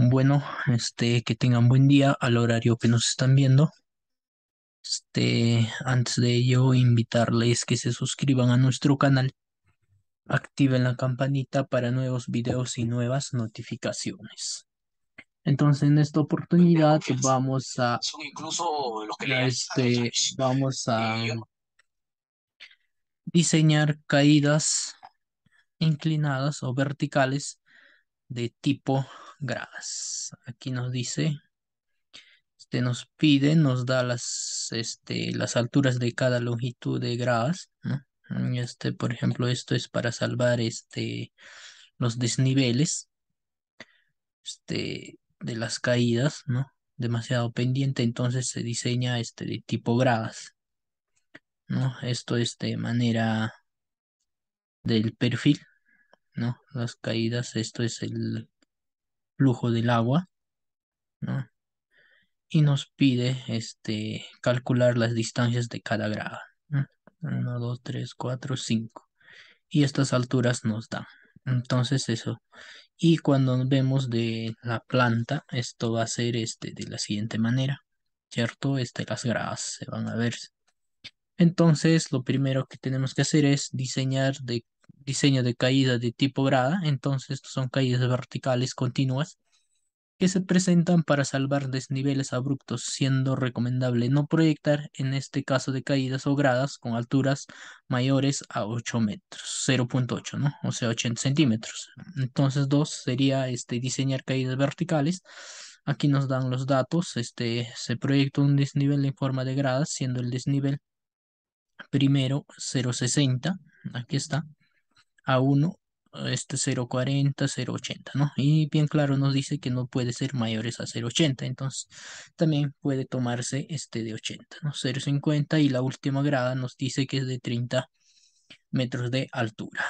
Bueno, este, que tengan buen día al horario que nos están viendo. Este, antes de ello, invitarles que se suscriban a nuestro canal, activen la campanita para nuevos videos y nuevas notificaciones. Entonces, en esta oportunidad vamos a incluso que este, vamos a eh, diseñar caídas inclinadas o verticales de tipo gradas. Aquí nos dice, este nos pide, nos da las, este, las alturas de cada longitud de gradas, ¿no? Mm, este, por ejemplo, esto es para salvar este, los desniveles este, de las caídas, ¿no? Demasiado pendiente, entonces se diseña este de tipo gradas, ¿no? Esto es de manera del perfil, ¿no? Las caídas, esto es el flujo del agua, Y nos pide este, calcular las distancias de cada grada, 1, 2, 3, 4, 5. Y estas alturas nos dan. Entonces eso. Y cuando nos vemos de la planta, esto va a ser este, de la siguiente manera. ¿Cierto? Este, las gradas se van a ver. Entonces, lo primero que tenemos que hacer es diseñar de diseño de caída de tipo grada, entonces estos son caídas verticales continuas que se presentan para salvar desniveles abruptos, siendo recomendable no proyectar en este caso de caídas o gradas con alturas mayores a 8 metros, 0.8, ¿no? O sea, 80 centímetros. Entonces, dos sería este, diseñar caídas verticales. Aquí nos dan los datos, este, se proyecta un desnivel en forma de gradas, siendo el desnivel primero 0.60, aquí está, a 1, este 0.40, 0.80, ¿no? Y bien claro nos dice que no puede ser mayores a 0.80, entonces también puede tomarse este de 80, ¿no? 0.50 y la última grada nos dice que es de 30 metros de altura.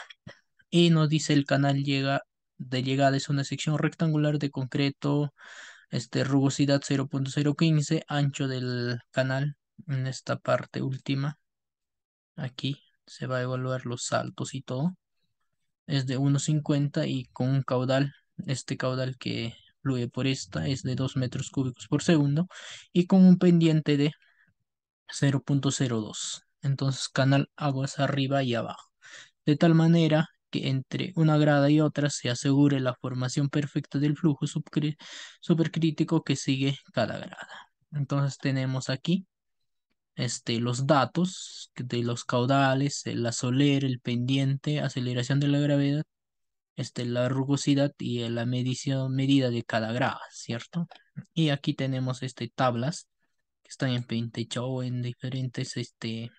Y nos dice el canal llega de llegada es una sección rectangular de concreto, este, rugosidad 0.015, ancho del canal en esta parte última. Aquí se va a evaluar los saltos y todo es de 1,50 y con un caudal, este caudal que fluye por esta es de 2 metros cúbicos por segundo y con un pendiente de 0.02. Entonces canal aguas arriba y abajo. De tal manera que entre una grada y otra se asegure la formación perfecta del flujo supercrítico que sigue cada grada. Entonces tenemos aquí este, los datos de los caudales, la soler, el pendiente, aceleración de la gravedad, este, la rugosidad y la medición, medida de cada grado, ¿cierto? Y aquí tenemos este, tablas que están en o en diferentes, este,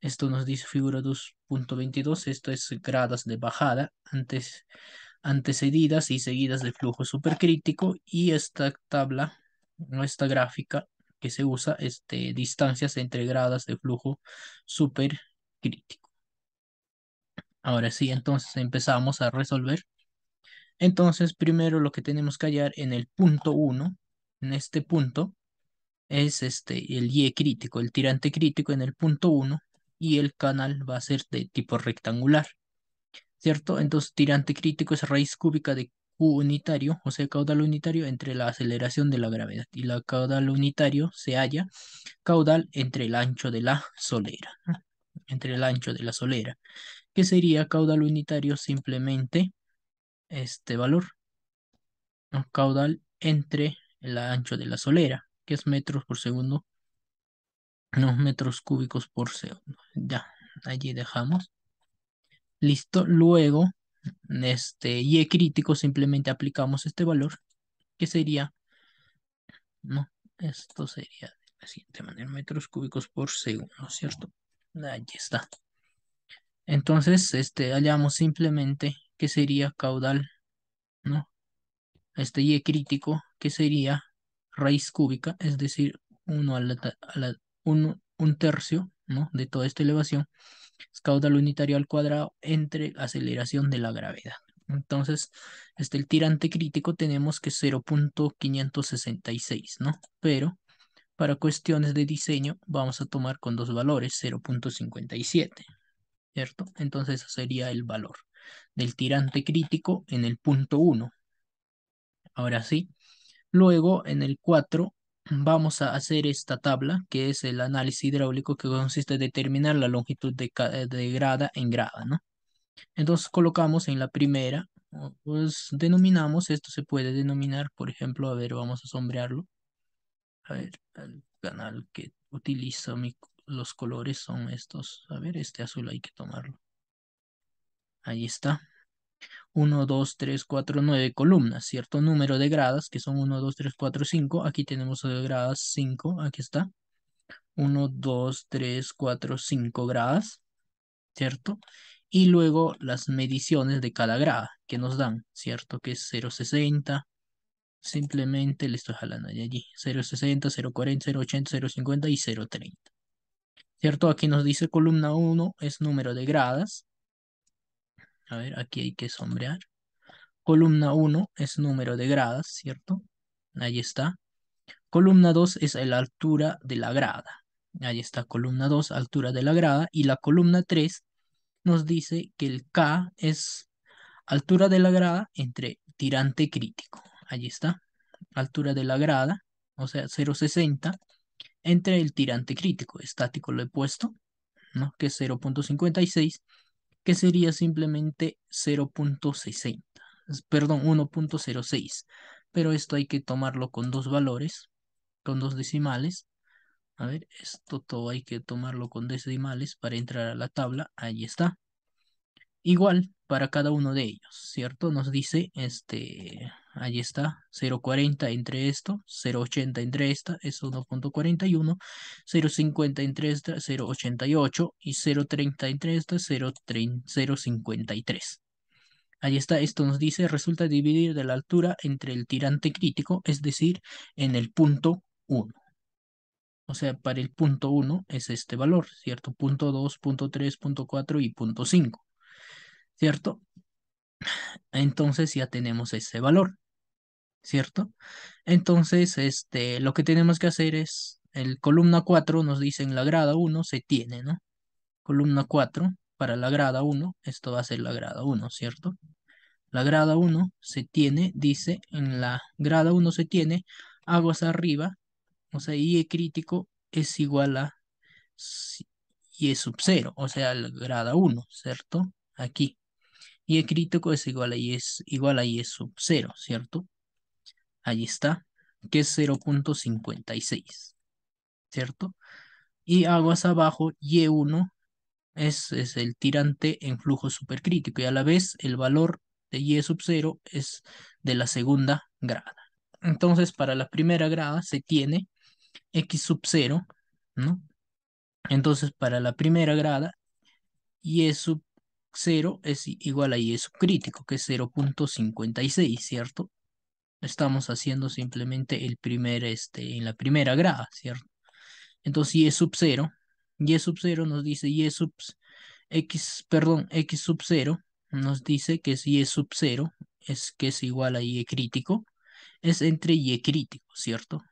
esto nos dice figura 2.22, esto es gradas de bajada, antes, antecedidas y seguidas de flujo supercrítico y esta tabla, esta gráfica que se usa este, distancias entre gradas de flujo supercrítico. Ahora sí, entonces empezamos a resolver. Entonces, primero lo que tenemos que hallar en el punto 1, en este punto, es este, el Y crítico, el tirante crítico en el punto 1 y el canal va a ser de tipo rectangular. ¿Cierto? Entonces, tirante crítico es raíz cúbica de unitario, o sea, caudal unitario entre la aceleración de la gravedad y la caudal unitario se halla caudal entre el ancho de la solera, entre el ancho de la solera, que sería caudal unitario simplemente este valor, caudal entre el ancho de la solera, que es metros por segundo, no metros cúbicos por segundo. Ya, allí dejamos. Listo, luego este, y crítico simplemente aplicamos este valor, que sería, no, esto sería de la siguiente manera, metros cúbicos por segundo, ¿cierto? Ahí está. Entonces, este, hallamos simplemente que sería caudal, ¿no? Este y crítico, que sería raíz cúbica, es decir, 1 a la, a un tercio de toda esta elevación es caudal unitario al cuadrado entre aceleración de la gravedad. Entonces, este el tirante crítico tenemos que 0.566, ¿no? Pero para cuestiones de diseño vamos a tomar con dos valores, 0.57, ¿cierto? Entonces sería el valor del tirante crítico en el punto 1. Ahora sí, luego en el 4 vamos a hacer esta tabla, que es el análisis hidráulico que consiste en determinar la longitud de, eh, de grada en grada, ¿no? Entonces colocamos en la primera, pues denominamos, esto se puede denominar, por ejemplo, a ver, vamos a sombrearlo. A ver, el canal que utilizo los colores son estos. A ver, este azul hay que tomarlo. Ahí está. 1, 2, 3, 4, 9 columnas, cierto número de gradas, que son 1, 2, 3, 4, 5. Aquí tenemos eh, gradas 5, aquí está. 1, 2, 3, 4, 5 gradas, ¿cierto? Y luego las mediciones de cada grada que nos dan, ¿cierto? Que es 0,60, simplemente le estoy jalando de allí, 0,60, 0,40, 0,80, 0,50 y 0,30. ¿Cierto? Aquí nos dice columna 1 es número de gradas, a ver, aquí hay que sombrear. Columna 1 es número de gradas, ¿cierto? Ahí está. Columna 2 es la altura de la grada. Ahí está columna 2, altura de la grada. Y la columna 3 nos dice que el K es altura de la grada entre tirante crítico. Ahí está. Altura de la grada, o sea, 0.60 entre el tirante crítico. Estático lo he puesto, ¿no? Que es 0.56 que sería simplemente 0.60, perdón, 1.06. Pero esto hay que tomarlo con dos valores, con dos decimales. A ver, esto todo hay que tomarlo con decimales para entrar a la tabla. Ahí está. Igual para cada uno de ellos, ¿cierto? Nos dice este Ahí está, 0.40 entre esto, 0.80 entre esta, es 1.41, 0.50 entre esta, 0.88 y 0.30 entre esta, 0.53. Ahí está, esto nos dice, resulta dividir de la altura entre el tirante crítico, es decir, en el punto 1. O sea, para el punto 1 es este valor, ¿cierto? Punto 2, punto 3, punto 4 y punto 5. ¿Cierto? entonces ya tenemos ese valor, ¿cierto? Entonces, este, lo que tenemos que hacer es, el columna 4 nos dice en la grada 1 se tiene, ¿no? Columna 4 para la grada 1, esto va a ser la grada 1, ¿cierto? La grada 1 se tiene, dice, en la grada 1 se tiene aguas arriba, o sea, IE crítico es igual a IE sub 0, o sea, la grada 1, ¿cierto? Aquí y crítico es igual a, y es igual a y sub 0, ¿cierto? Ahí está, que es 0.56, ¿cierto? Y aguas abajo, Y1 es, es el tirante en flujo supercrítico y a la vez el valor de Y sub 0 es de la segunda grada. Entonces, para la primera grada se tiene X sub 0, ¿no? Entonces, para la primera grada, Y sub 0 es igual a y sub crítico, que es 0.56, ¿cierto? Estamos haciendo simplemente el primer, este, en la primera grada, ¿cierto? Entonces Y sub 0, Y sub 0 nos dice Y sub X, perdón, X sub 0 nos dice que es Y sub 0, es que es igual a Y crítico, es entre Y crítico, ¿cierto?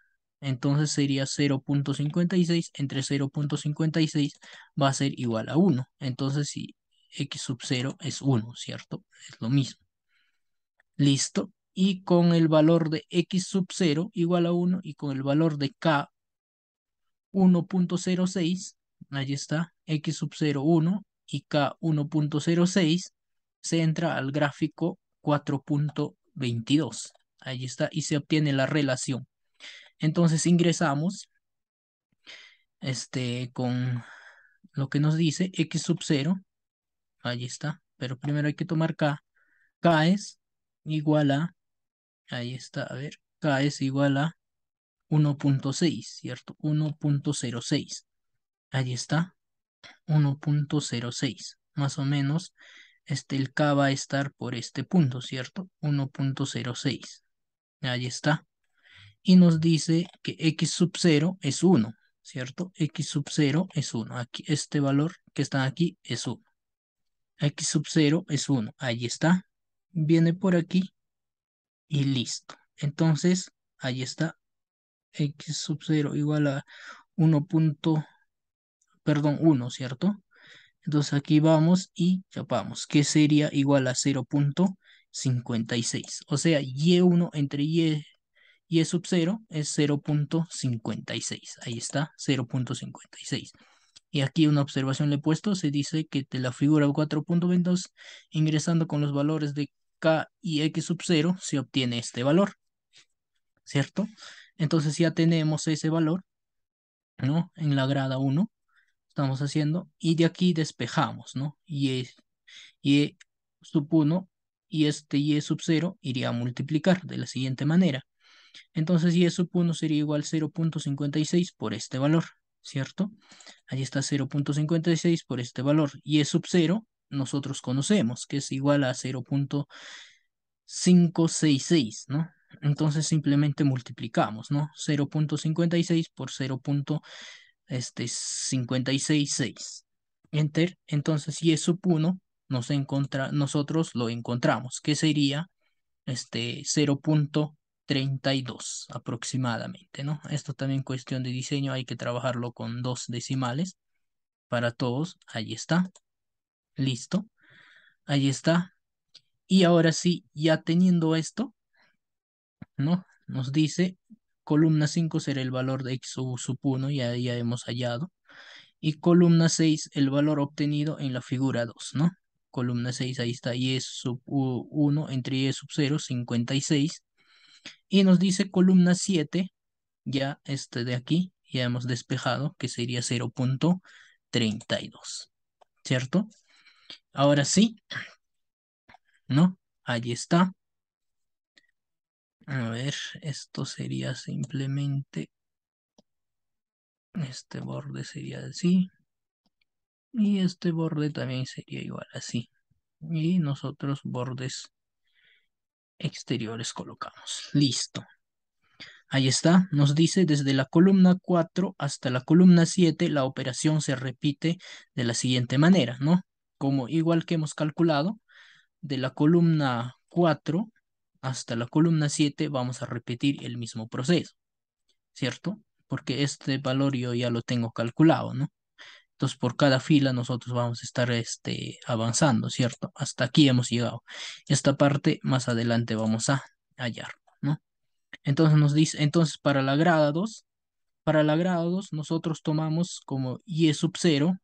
Entonces sería 0.56 entre 0.56 va a ser igual a 1. Entonces si x sub 0 es 1, ¿cierto? Es lo mismo. Listo. Y con el valor de x sub 0 igual a 1 y con el valor de k 1.06, ahí está, x sub 0, 1 y k 1.06, se entra al gráfico 4.22. Ahí está, y se obtiene la relación. Entonces ingresamos este, con lo que nos dice x sub 0 Ahí está. Pero primero hay que tomar K. K es igual a, ahí está, a ver, K es igual a 1.6, ¿cierto? 1.06. Ahí está. 1.06. Más o menos, este, el K va a estar por este punto, ¿cierto? 1.06. Ahí está. Y nos dice que X sub 0 es 1, ¿cierto? X sub 0 es 1. Aquí, este valor que está aquí es 1. X sub 0 es 1. Ahí está. Viene por aquí. Y listo. Entonces, ahí está. X sub 0 igual a 1. perdón, 1, ¿cierto? Entonces aquí vamos y chapamos, que sería igual a 0.56. O sea, Y1 entre Y, y sub 0 es 0.56. Ahí está, 0.56 y aquí una observación le he puesto, se dice que de la figura 4.22, ingresando con los valores de K y X sub 0, se obtiene este valor, ¿cierto? Entonces ya tenemos ese valor, ¿no? En la grada 1, estamos haciendo, y de aquí despejamos, ¿no? Y, y sub 1 y este y sub 0 iría a multiplicar de la siguiente manera. Entonces y sub 1 sería igual a 0.56 por este valor. ¿cierto? Ahí está 0.56 por este valor y es sub 0 nosotros conocemos, que es igual a 0.566, ¿no? Entonces simplemente multiplicamos, ¿no? 0.56 por 0.566. Este, Enter. Entonces, y es sub 1, nosotros lo encontramos, que sería este 32 aproximadamente, ¿no? Esto también cuestión de diseño, hay que trabajarlo con dos decimales para todos, ahí está, listo, ahí está. Y ahora sí, ya teniendo esto, ¿no? Nos dice, columna 5 será el valor de x sub, 1, ya, ya hemos hallado, y columna 6 el valor obtenido en la figura 2, ¿no? Columna 6, ahí está, y es sub 1 entre y sub 0, 56, y nos dice columna 7, ya este de aquí, ya hemos despejado, que sería 0.32, ¿cierto? Ahora sí, ¿no? Allí está. A ver, esto sería simplemente, este borde sería así, y este borde también sería igual así. Y nosotros bordes exteriores colocamos. Listo. Ahí está, nos dice desde la columna 4 hasta la columna 7 la operación se repite de la siguiente manera, ¿no? Como igual que hemos calculado, de la columna 4 hasta la columna 7 vamos a repetir el mismo proceso, ¿cierto? Porque este valor yo ya lo tengo calculado, ¿no? Entonces, por cada fila nosotros vamos a estar este, avanzando, ¿cierto? Hasta aquí hemos llegado. Esta parte más adelante vamos a hallar, ¿no? Entonces nos dice, entonces para la grada 2, para la grada 2 nosotros tomamos como y sub 0,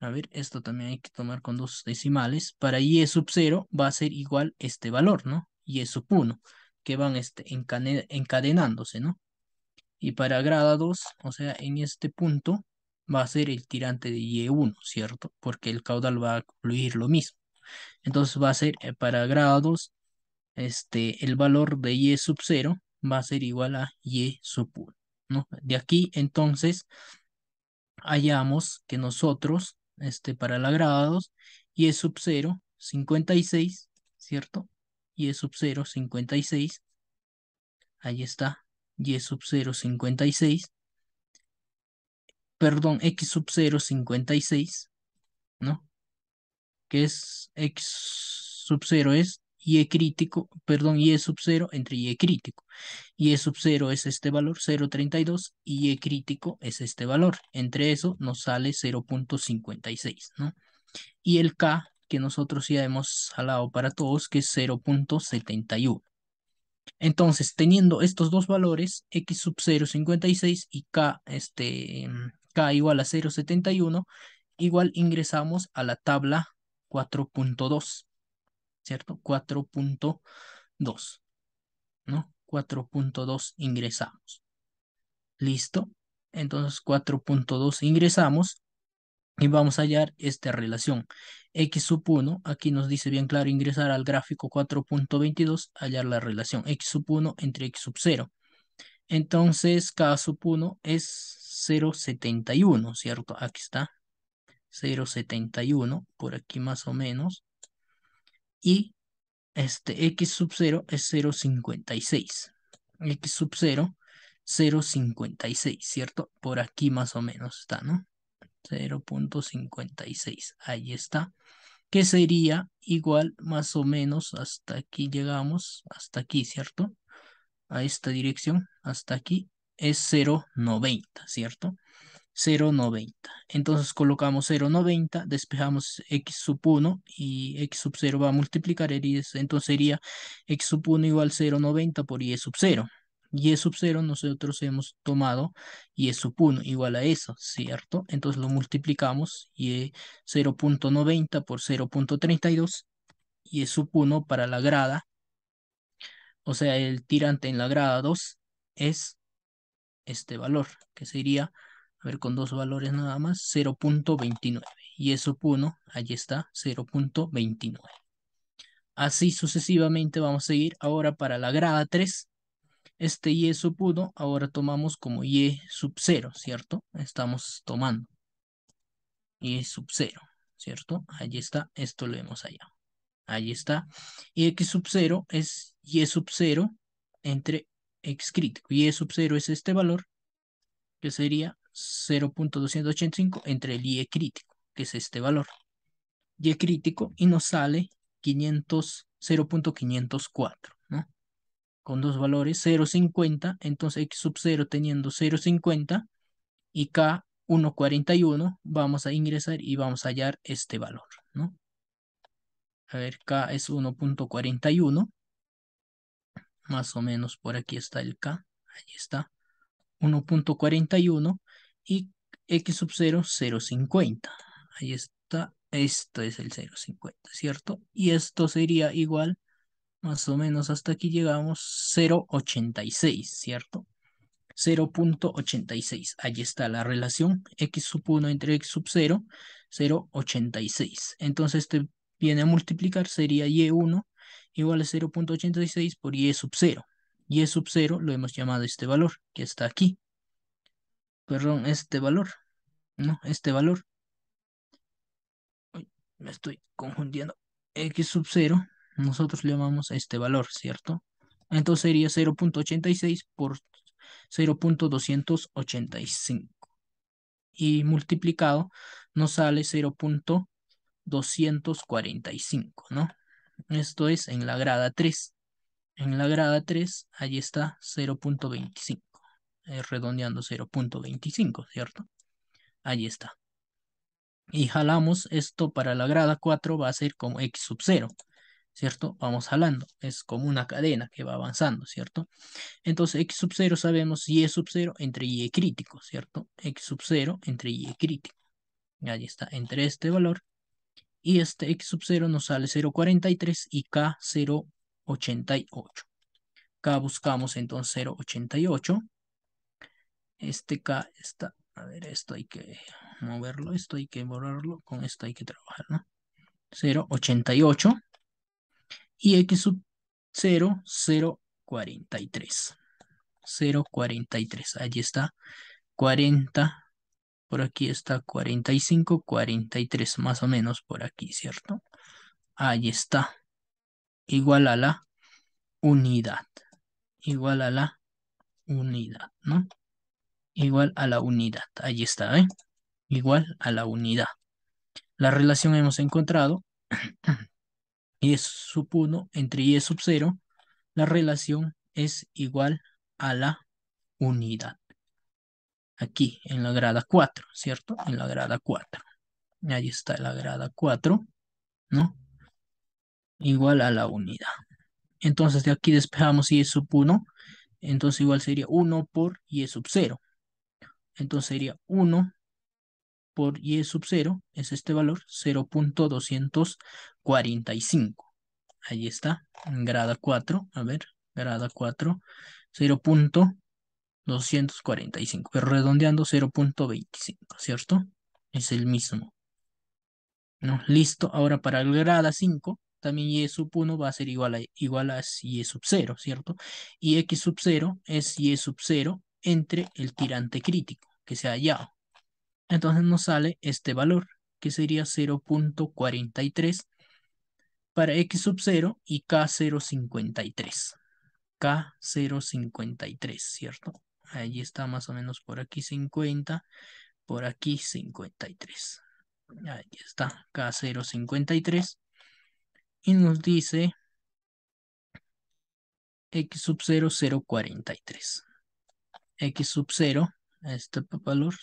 a ver, esto también hay que tomar con dos decimales, para y sub 0 va a ser igual este valor, ¿no? y sub 1, que van este, encadenándose, ¿no? Y para grada 2, o sea, en este punto, va a ser el tirante de Y1, ¿cierto? Porque el caudal va a incluir lo mismo. Entonces va a ser eh, para grados, este, el valor de Y sub 0 va a ser igual a Y sub 1. ¿no? De aquí entonces hallamos que nosotros, este, para la 2, Y sub 0, 56, ¿cierto? Y sub 0, 56. Ahí está, Y sub 0, 56 perdón, x sub 0, 56, ¿no? Que es x sub 0 es y crítico, perdón, y sub 0 entre y crítico. Y e sub 0 es este valor, 0.32, y y crítico es este valor. Entre eso nos sale 0.56, ¿no? Y el k que nosotros ya hemos jalado para todos, que es 0.71. Entonces, teniendo estos dos valores, x sub 0, 56 y k, este, K igual a 0,71, igual ingresamos a la tabla 4.2, ¿cierto? 4.2, ¿no? 4.2 ingresamos. ¿Listo? Entonces 4.2 ingresamos y vamos a hallar esta relación. X sub 1, aquí nos dice bien claro ingresar al gráfico 4.22, hallar la relación X sub 1 entre X sub 0. Entonces, k sub 1 es 0.71, ¿cierto? Aquí está. 0.71, por aquí más o menos. Y este x sub 0 es 0.56. x sub 0, 0.56, ¿cierto? Por aquí más o menos está, ¿no? 0.56, ahí está. Que sería igual más o menos hasta aquí llegamos, hasta aquí, ¿cierto? a esta dirección, hasta aquí, es 0,90, ¿cierto? 0,90. Entonces colocamos 0,90, despejamos x sub 1 y x sub 0 va a multiplicar, entonces sería x sub 1 igual 0,90 por y sub 0. Y sub 0 nosotros hemos tomado y sub 1 igual a eso, ¿cierto? Entonces lo multiplicamos y 0.90 por 0.32 y sub 1 para la grada o sea, el tirante en la grada 2 es este valor, que sería, a ver, con dos valores nada más, 0.29. Y eso 1, allí está, 0.29. Así sucesivamente vamos a seguir ahora para la grada 3. Este y sub 1 ahora tomamos como y sub 0, ¿cierto? Estamos tomando y sub 0, ¿cierto? Allí está, esto lo vemos allá. Allí está. Y x sub 0 es y sub 0 entre x crítico. Y e sub 0 es este valor, que sería 0.285 entre el y crítico, que es este valor. y crítico y nos sale 0.504, ¿no? Con dos valores, 0.50, entonces x sub 0 teniendo 0.50 y k 1.41, vamos a ingresar y vamos a hallar este valor, ¿no? A ver, k es 1.41 más o menos por aquí está el K, ahí está, 1.41 y X sub 0, 0.50. Ahí está, esto es el 0.50, ¿cierto? Y esto sería igual, más o menos hasta aquí llegamos, 0.86, ¿cierto? 0.86. ahí está la relación x sub 1 entre x sub 0, 0.86. Entonces este viene a multiplicar, sería y1 igual a 0.86 por y sub 0. Y sub 0 lo hemos llamado este valor, que está aquí. Perdón, este valor. No, este valor. me estoy confundiendo. X sub 0, nosotros le llamamos a este valor, ¿cierto? Entonces sería 0.86 por 0.285. Y multiplicado nos sale 0.245, ¿no? Esto es en la grada 3. En la grada 3, allí está 0.25. es redondeando 0.25, ¿cierto? Ahí está. Y jalamos esto para la grada 4, va a ser como x sub 0. ¿cierto? Vamos jalando, es como una cadena que va avanzando, ¿cierto? Entonces, x sub 0 sabemos y sub 0 entre y crítico, ¿cierto? x sub 0 entre y crítico. Ahí está, entre este valor y este X sub 0 nos sale 0.43 y K 0.88. K buscamos entonces 0.88. Este K está, a ver, esto hay que moverlo, esto hay que borrarlo, con esto hay que trabajar, ¿no? 0.88 y X sub 0, 0.43. 0.43, allí está, 40 por aquí está 45, 43 más o menos por aquí, ¿cierto? Ahí está. Igual a la unidad. Igual a la unidad, ¿no? Igual a la unidad. Ahí está, ¿eh? Igual a la unidad. La relación hemos encontrado. y es sub 1 entre y sub 0. La relación es igual a la unidad aquí en la grada 4, ¿cierto? En la grada 4. Ahí está la grada 4, ¿no? Igual a la unidad. Entonces de aquí despejamos y sub 1, entonces igual sería 1 por y sub 0. Entonces sería 1 por y sub 0, es este valor, 0.245. Ahí está, en grada 4, a ver, grada 4, 0. 245, pero redondeando 0.25, ¿cierto? Es el mismo. ¿No? Listo, ahora para el grado 5, también y sub 1 va a ser igual a, igual a y sub 0, ¿cierto? Y x sub 0 es y sub 0 entre el tirante crítico, que se ha hallado. Entonces nos sale este valor, que sería 0.43 para x sub 0 y k053. K053, ¿cierto? Allí está más o menos por aquí 50, por aquí 53. Ahí está, k 53, Y nos dice X sub 0, 0, 43. X sub 0, este valor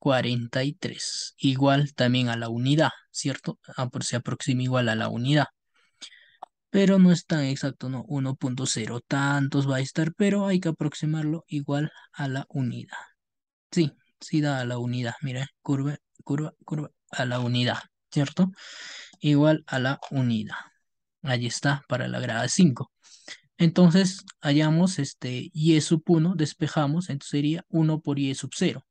043. Igual también a la unidad, ¿cierto? Ah, por se aproxima igual a la unidad pero no es tan exacto, no, 1.0 tantos va a estar, pero hay que aproximarlo igual a la unidad. Sí, sí da a la unidad, mira, curva, curva, curva, a la unidad, ¿cierto? Igual a la unidad. ahí está para la grada 5. Entonces hallamos este y sub 1, despejamos, entonces sería 1 por y sub 0.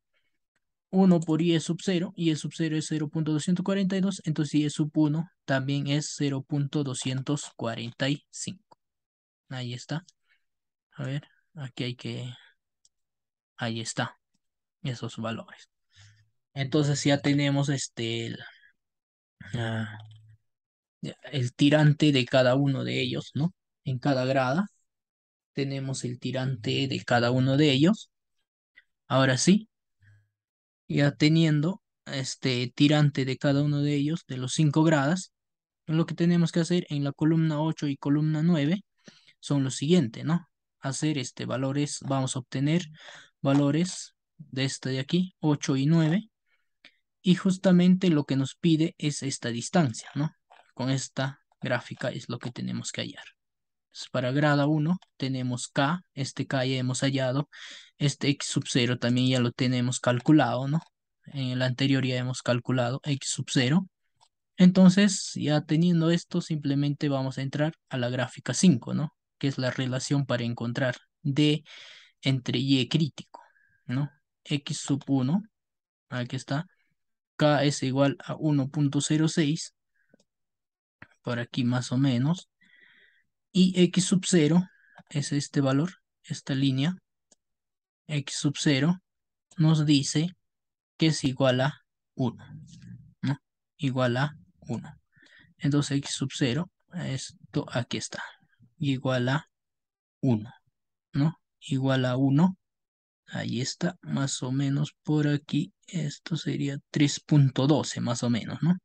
1 por i es sub 0 y e sub 0 es 0.242, entonces i sub 1 también es 0.245. Ahí está. A ver, aquí hay que... Ahí está. Esos valores. Entonces ya tenemos este el, ah, el tirante de cada uno de ellos, ¿no? En cada grada tenemos el tirante de cada uno de ellos. Ahora sí, ya teniendo este tirante de cada uno de ellos, de los 5 grados, lo que tenemos que hacer en la columna 8 y columna 9 son lo siguiente, ¿no? Hacer este valores, vamos a obtener valores de esta de aquí, 8 y 9, y justamente lo que nos pide es esta distancia, ¿no? Con esta gráfica es lo que tenemos que hallar para grado 1 tenemos K, este K ya hemos hallado, este X sub 0 también ya lo tenemos calculado, ¿no? En la anterior ya hemos calculado X sub 0. Entonces, ya teniendo esto, simplemente vamos a entrar a la gráfica 5, ¿no? Que es la relación para encontrar D entre Y crítico, ¿no? X sub 1, aquí está, K es igual a 1.06, por aquí más o menos, y x sub 0 es este valor, esta línea, x sub 0 nos dice que es igual a 1, ¿no? Igual a 1. Entonces x sub 0, esto aquí está, igual a 1, ¿no? Igual a 1, ahí está, más o menos por aquí, esto sería 3.12 más o menos, ¿no?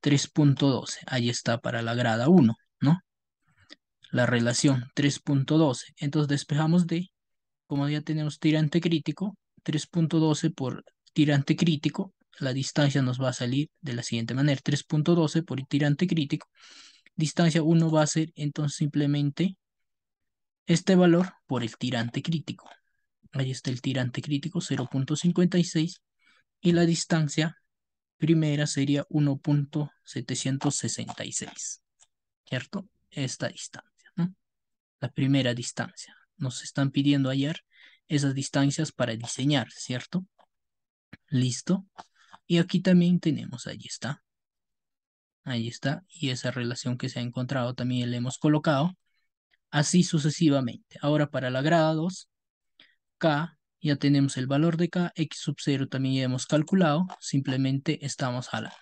3.12, ahí está para la grada 1, ¿no? la relación 3.12. Entonces despejamos de, como ya tenemos tirante crítico, 3.12 por tirante crítico, la distancia nos va a salir de la siguiente manera. 3.12 por tirante crítico, distancia 1 va a ser entonces simplemente este valor por el tirante crítico. Ahí está el tirante crítico 0.56 y la distancia primera sería 1.766, ¿cierto? Esta distancia la primera distancia. Nos están pidiendo ayer esas distancias para diseñar, ¿cierto? Listo. Y aquí también tenemos, ahí está. Ahí está. Y esa relación que se ha encontrado también la hemos colocado. Así sucesivamente. Ahora para la grada 2, K, ya tenemos el valor de K, X sub 0 también ya hemos calculado. Simplemente estamos jalando.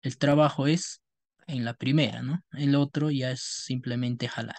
El trabajo es en la primera, ¿no? El otro ya es simplemente jalar.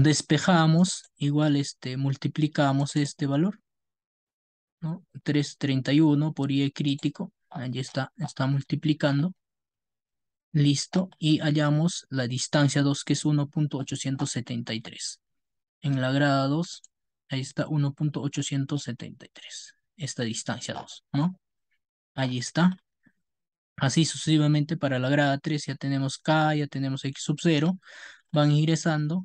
despejamos, igual este, multiplicamos este valor, ¿no? 331 por y crítico, ahí está, está multiplicando, listo, y hallamos la distancia 2, que es 1.873. En la grada 2, ahí está 1.873, esta distancia 2, ¿no? Ahí está. Así sucesivamente para la grada 3 ya tenemos K, ya tenemos X sub 0, van ingresando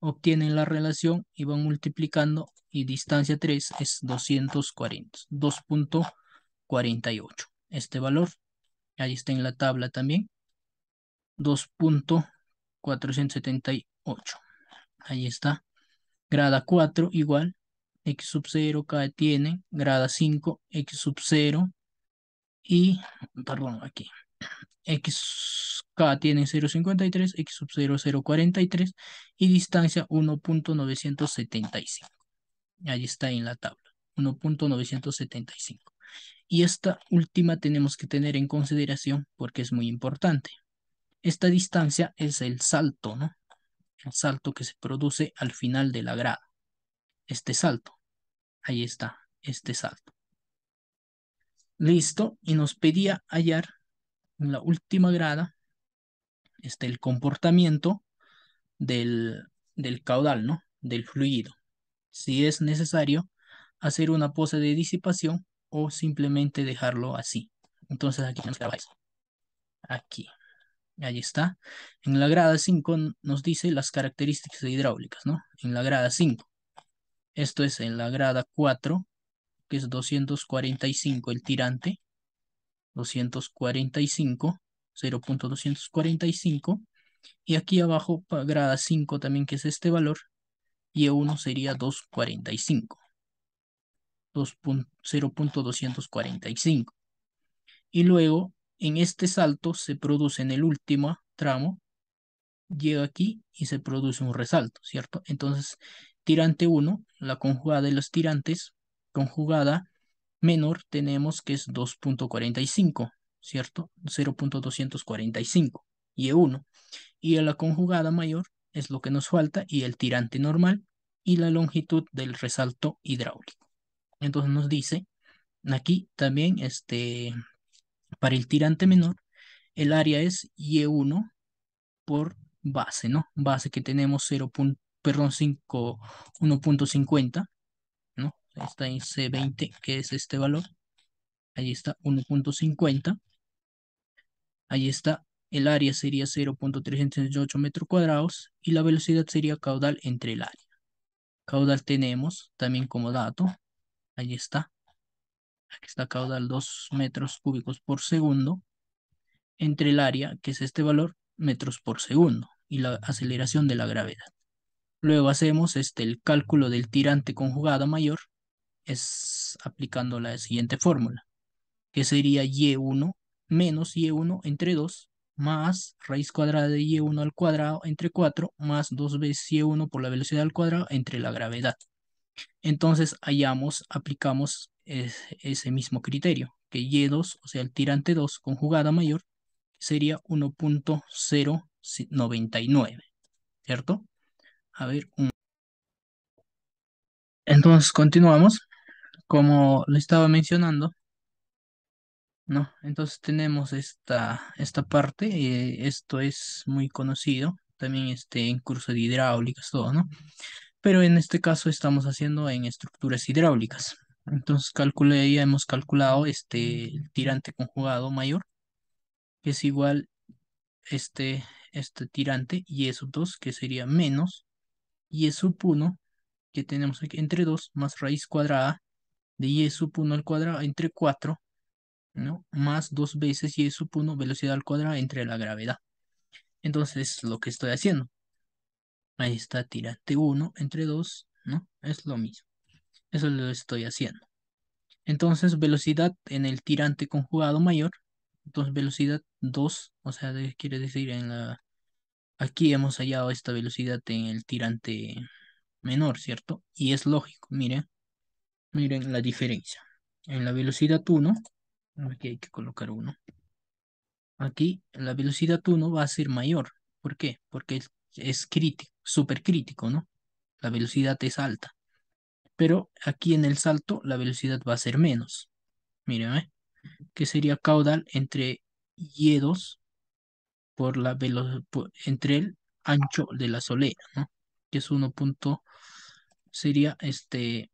obtienen la relación y van multiplicando y distancia 3 es 240, 2.48. Este valor, ahí está en la tabla también, 2.478. Ahí está. Grada 4 igual, x sub 0 cada tiene, grada 5, x sub 0 y, perdón, aquí, xk tiene 0.53, x sub 0, 0.43 y distancia 1.975. Ahí está en la tabla, 1.975. Y esta última tenemos que tener en consideración porque es muy importante. Esta distancia es el salto, ¿no? El salto que se produce al final de la grada. Este salto. Ahí está, este salto. Listo. Y nos pedía hallar en la última grada, está el comportamiento del, caudal, ¿no? Del fluido. Si es necesario hacer una pose de disipación o simplemente dejarlo así. Entonces aquí nos queda Aquí. Ahí está. En la grada 5 nos dice las características hidráulicas, ¿no? En la grada 5. Esto es en la grada 4, que es 245 el tirante. 245, 0.245. Y aquí abajo, grada 5 también, que es este valor, y 1 e sería 245. 0.245. Y luego, en este salto, se produce en el último tramo, llega aquí y se produce un resalto, ¿cierto? Entonces, tirante 1, la conjugada de los tirantes, conjugada menor tenemos que es 2.45, ¿cierto? 0.245 y E1. Y la conjugada mayor es lo que nos falta y el tirante normal y la longitud del resalto hidráulico. Entonces nos dice aquí también este para el tirante menor el área es Y1 por base, ¿no? Base que tenemos 0. 1.50 está en C20, que es este valor. Ahí está 1.50. Ahí está, el área sería 0.308 metros cuadrados y la velocidad sería caudal entre el área. Caudal tenemos también como dato. Ahí está. Aquí está caudal 2 metros cúbicos por segundo. Entre el área, que es este valor, metros por segundo. Y la aceleración de la gravedad. Luego hacemos este, el cálculo del tirante conjugada mayor, es aplicando la siguiente fórmula, que sería y1 menos y1 entre 2 más raíz cuadrada de y1 al cuadrado entre 4 más 2 veces y1 por la velocidad al cuadrado entre la gravedad. Entonces hallamos, aplicamos ese mismo criterio, que y2, o sea, el tirante 2 conjugada mayor, sería 1.099, ¿cierto? A ver, entonces continuamos como lo estaba mencionando, ¿no? Entonces tenemos esta, esta parte, eh, esto es muy conocido, también este, en curso de hidráulicas, todo, ¿no? Pero en este caso estamos haciendo en estructuras hidráulicas. Entonces calculé, ya hemos calculado este tirante conjugado mayor, que es igual este, este tirante y eso 2, que sería menos y eso 1, que tenemos aquí entre 2, más raíz cuadrada de y sub 1 al cuadrado entre 4, ¿no? Más dos veces y sub 1 velocidad al cuadrado entre la gravedad. Entonces, lo que estoy haciendo. Ahí está, tirante 1 entre 2, ¿no? Es lo mismo. Eso lo estoy haciendo. Entonces, velocidad en el tirante conjugado mayor. Entonces, velocidad 2, o sea, quiere decir en la... Aquí hemos hallado esta velocidad en el tirante menor, ¿cierto? Y es lógico, miren. Miren la diferencia. En la velocidad 1, aquí hay que colocar 1. Aquí la velocidad 1 va a ser mayor. ¿Por qué? Porque es crítico, súper crítico, ¿no? La velocidad es alta. Pero aquí en el salto la velocidad va a ser menos. Miren, ¿eh? que sería caudal entre y por la entre el ancho de la solera, ¿no? Que es 1. Punto, sería este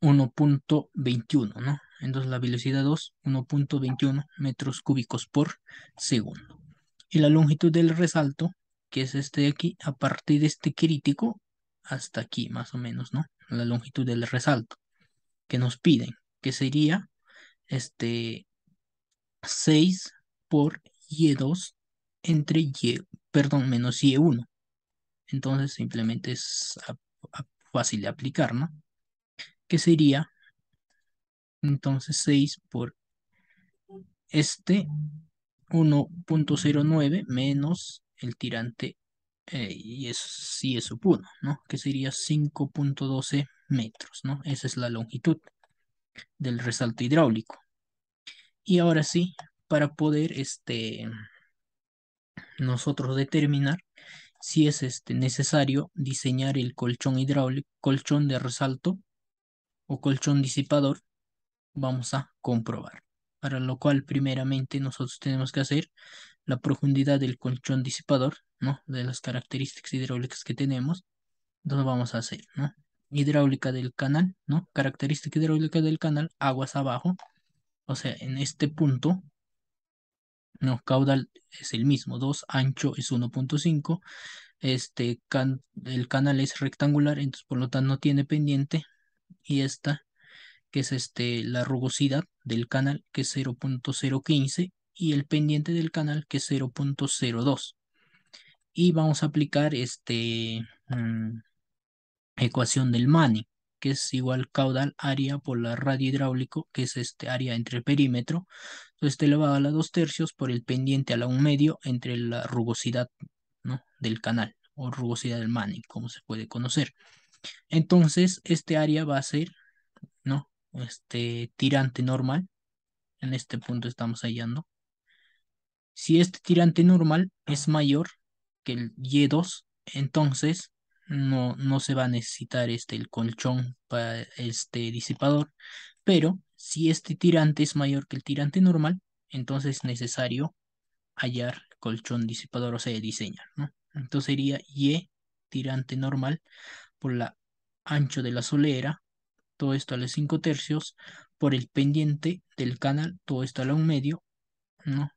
1.21, ¿no? Entonces la velocidad 2, 1.21 metros cúbicos por segundo. Y la longitud del resalto, que es este de aquí, a partir de este crítico hasta aquí, más o menos, ¿no? La longitud del resalto que nos piden, que sería este 6 por Y2 entre Y, perdón, menos Y1. Entonces simplemente es fácil de aplicar, ¿no? que sería entonces 6 por este 1.09 menos el tirante e, y eso sí es 1, ¿no? Que sería 5.12 metros, ¿no? Esa es la longitud del resalto hidráulico. Y ahora sí, para poder este, nosotros determinar si es este, necesario diseñar el colchón hidráulico, colchón de resalto o colchón disipador, vamos a comprobar. Para lo cual, primeramente, nosotros tenemos que hacer la profundidad del colchón disipador, ¿no? De las características hidráulicas que tenemos. Entonces vamos a hacer, ¿no? Hidráulica del canal, ¿no? Característica hidráulica del canal, aguas abajo. O sea, en este punto, no, caudal es el mismo, 2, ancho es 1.5, este, el canal es rectangular, entonces por lo tanto no tiene pendiente, y esta que es este, la rugosidad del canal que es 0.015 y el pendiente del canal que es 0.02 y vamos a aplicar este mm, ecuación del Manning que es igual caudal área por la radio hidráulico que es este área entre perímetro entonces este elevado a la 2 tercios por el pendiente a la 1 medio entre la rugosidad del canal o rugosidad del Manning como se puede conocer entonces, este área va a ser, ¿no? Este tirante normal. En este punto estamos hallando. Si este tirante normal es mayor que el Y2, entonces no, no se va a necesitar este, el colchón para este disipador. Pero si este tirante es mayor que el tirante normal, entonces es necesario hallar colchón disipador, o sea, diseñar, ¿no? Entonces sería Y tirante normal por el ancho de la solera, todo esto a los 5 tercios, por el pendiente del canal, todo esto a la 1 medio, ¿no?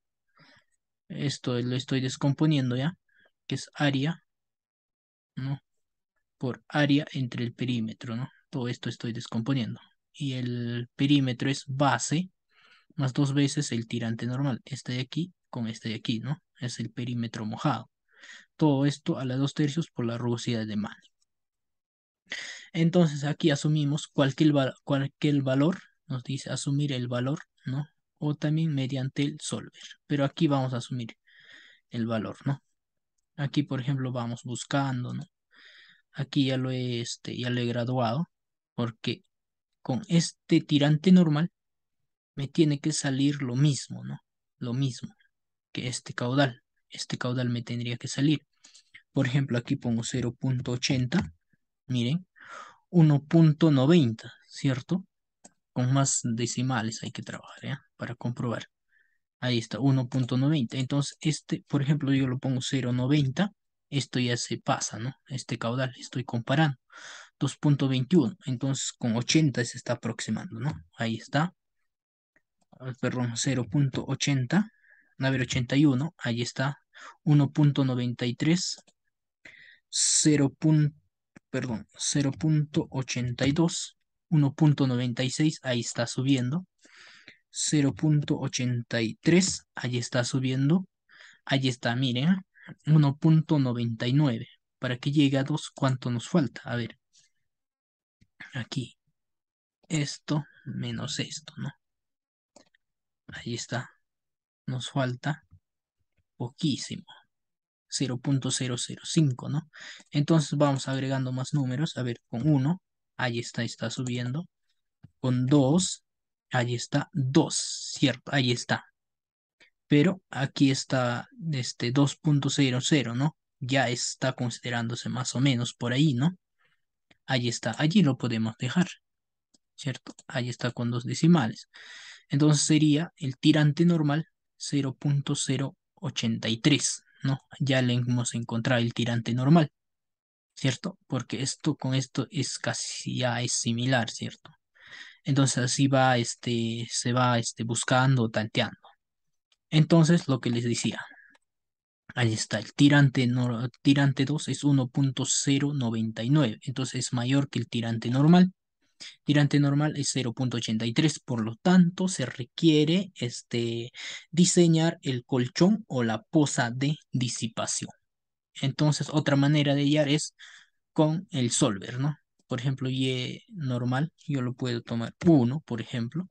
Esto lo estoy descomponiendo ya, que es área, ¿no? Por área entre el perímetro, ¿no? Todo esto estoy descomponiendo. Y el perímetro es base más dos veces el tirante normal, este de aquí con este de aquí, ¿no? Es el perímetro mojado. Todo esto a los 2 tercios por la rugosidad de Manning. Entonces aquí asumimos cualquier, cualquier valor, nos dice asumir el valor, ¿no? O también mediante el solver. Pero aquí vamos a asumir el valor, ¿no? Aquí, por ejemplo, vamos buscando, ¿no? Aquí ya lo este, ya lo he graduado, porque con este tirante normal me tiene que salir lo mismo, ¿no? Lo mismo que este caudal. Este caudal me tendría que salir. Por ejemplo, aquí pongo 0.80 miren, 1.90, ¿cierto? Con más decimales hay que trabajar, ¿ya? Para comprobar. Ahí está, 1.90. Entonces, este, por ejemplo, yo lo pongo 0.90. Esto ya se pasa, ¿no? Este caudal, estoy comparando. 2.21. Entonces, con 80 se está aproximando, ¿no? Ahí está. Ah, perdón, 0.80. A ver, 81. Ahí está. 1.93. 0 perdón, 0.82, 1.96, ahí está subiendo. 0.83, ahí está subiendo. Ahí está, miren, 1.99. Para que llegue a 2, ¿cuánto nos falta? A ver, aquí, esto menos esto, ¿no? Ahí está, nos falta poquísimo. 0.005, ¿no? Entonces vamos agregando más números. A ver, con 1, ahí está, está subiendo. Con 2, ahí está 2, ¿cierto? Ahí está. Pero aquí está este 2.00, ¿no? Ya está considerándose más o menos por ahí, ¿no? Ahí está, allí lo podemos dejar, ¿cierto? Ahí está con dos decimales. Entonces sería el tirante normal 0.083. ¿no? Ya le hemos encontrado el tirante normal, ¿cierto? Porque esto con esto es casi ya es similar, ¿cierto? Entonces así va, este, se va este, buscando, tanteando. Entonces, lo que les decía, ahí está, el tirante, tirante 2 es 1.099, entonces es mayor que el tirante normal. Tirante normal es 0.83, por lo tanto se requiere este, diseñar el colchón o la posa de disipación. Entonces, otra manera de hallar es con el solver, ¿no? Por ejemplo, Y e normal, yo lo puedo tomar 1, por ejemplo.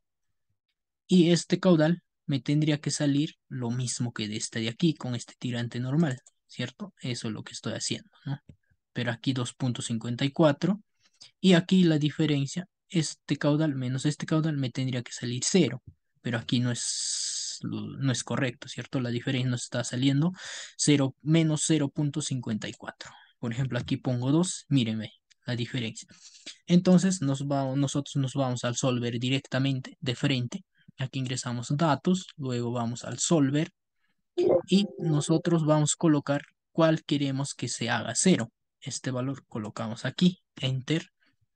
Y este caudal me tendría que salir lo mismo que de este de aquí, con este tirante normal, ¿cierto? Eso es lo que estoy haciendo, ¿no? Pero aquí 2.54 y aquí la diferencia, este caudal menos este caudal me tendría que salir cero, pero aquí no es, no es correcto, ¿cierto? La diferencia nos está saliendo 0, menos 0.54. Por ejemplo, aquí pongo 2, mírenme la diferencia. Entonces nos nosotros nos vamos al solver directamente de frente. Aquí ingresamos datos, luego vamos al solver y nosotros vamos a colocar cuál queremos que se haga cero. Este valor colocamos aquí, enter,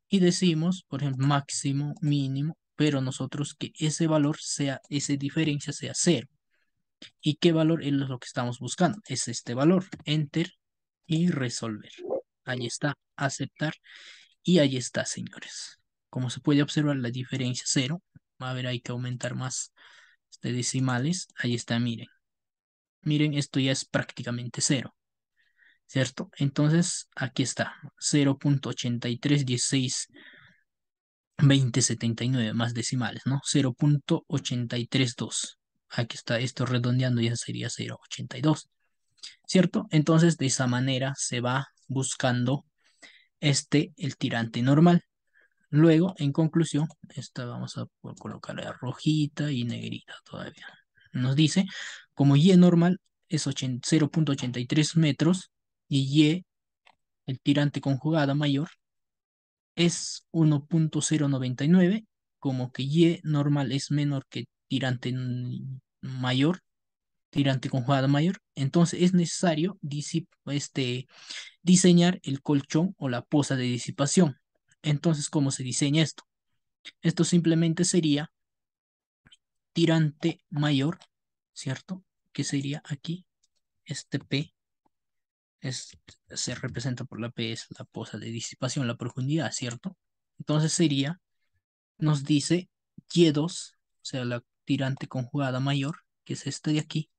y decimos, por ejemplo, máximo, mínimo, pero nosotros que ese valor sea, esa diferencia sea cero. ¿Y qué valor es lo que estamos buscando? Es este valor. Enter y resolver. Ahí está, aceptar. Y ahí está, señores. Como se puede observar, la diferencia cero. a ver, hay que aumentar más este decimales. Ahí está, miren. Miren, esto ya es prácticamente cero. ¿cierto? Entonces, aquí está, 0.83162079, más decimales, ¿no? 0.832. Aquí está esto redondeando, ya sería 0.82. ¿Cierto? Entonces, de esa manera se va buscando este, el tirante normal. Luego, en conclusión, esta vamos a colocarla rojita y negrita todavía. Nos dice, como Y normal es 0.83 metros, y Y, el tirante conjugada mayor, es 1.099, como que Y normal es menor que tirante mayor, tirante conjugada mayor, entonces es necesario este, diseñar el colchón o la posa de disipación. Entonces, ¿cómo se diseña esto? Esto simplemente sería tirante mayor, ¿cierto? Que sería aquí, este P se representa por la P, es la posa de disipación, la profundidad, ¿cierto? Entonces sería, nos dice Y2, o sea, la tirante conjugada mayor, que es esta de aquí,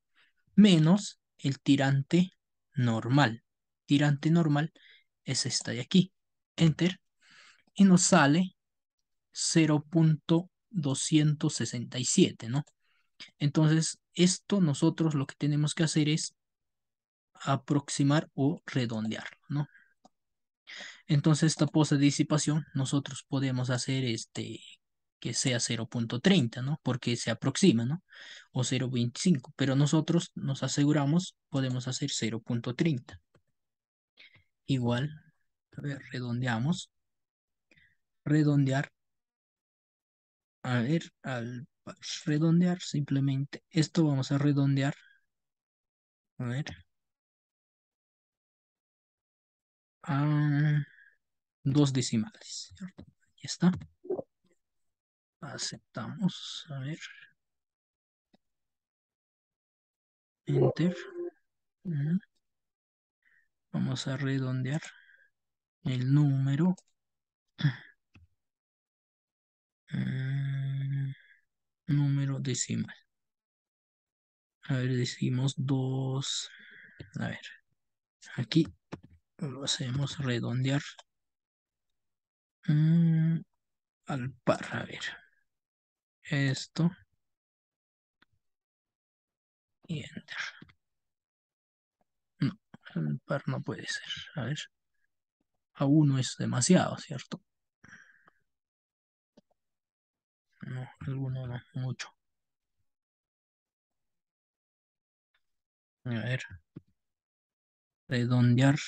menos el tirante normal. Tirante normal es esta de aquí. Enter. Y nos sale 0.267, ¿no? Entonces, esto nosotros lo que tenemos que hacer es aproximar o redondearlo, ¿no? Entonces esta posa de disipación nosotros podemos hacer este que sea 0.30, ¿no? Porque se aproxima, ¿no? O 0.25, pero nosotros nos aseguramos podemos hacer 0.30. Igual, a ver, redondeamos. Redondear. A ver, al redondear simplemente esto vamos a redondear. A ver. dos decimales, Ahí está. Aceptamos, a ver. Enter. Vamos a redondear el número. Número decimal. A ver, decimos dos. A ver, aquí lo hacemos redondear mm, al par, a ver, esto y enter. No, al par no puede ser, a ver, a uno es demasiado, ¿cierto? No, alguno no, mucho. A ver, redondear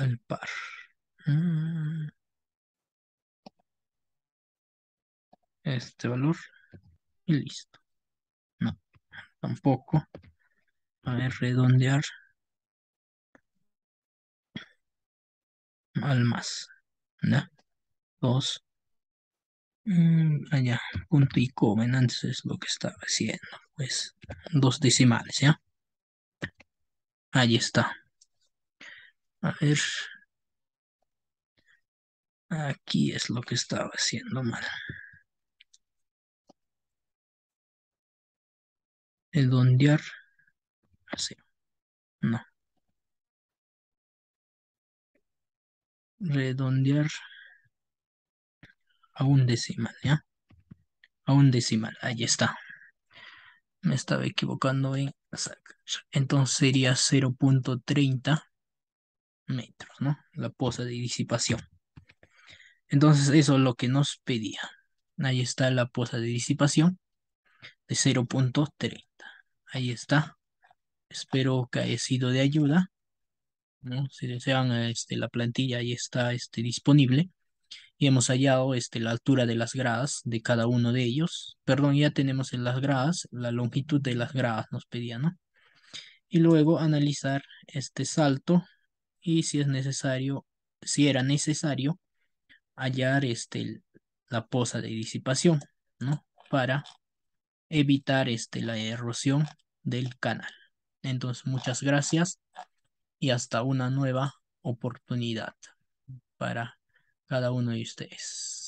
al par. Mm. Este valor y listo. No, tampoco. A ver, redondear al más. ¿Ya? Dos. Mm, allá, punto y coma antes es lo que estaba haciendo. Pues dos decimales, ¿ya? Ahí está. A ver. Aquí es lo que estaba haciendo mal. Redondear ah, No. Redondear a un decimal, ¿ya? A un decimal, ahí está. Me estaba equivocando en... Entonces sería 0.30 metros, ¿no? La posa de disipación. Entonces eso es lo que nos pedía. Ahí está la posa de disipación de 0.30. Ahí está. Espero que haya sido de ayuda. ¿no? Si desean este, la plantilla, ahí está este, disponible. Y hemos hallado este, la altura de las gradas de cada uno de ellos. Perdón, ya tenemos en las gradas, la longitud de las gradas nos pedía, ¿no? Y luego analizar este salto y si es necesario, si era necesario, hallar este, la posa de disipación, ¿no? Para evitar este, la erosión del canal. Entonces, muchas gracias y hasta una nueva oportunidad para cada uno de ustedes.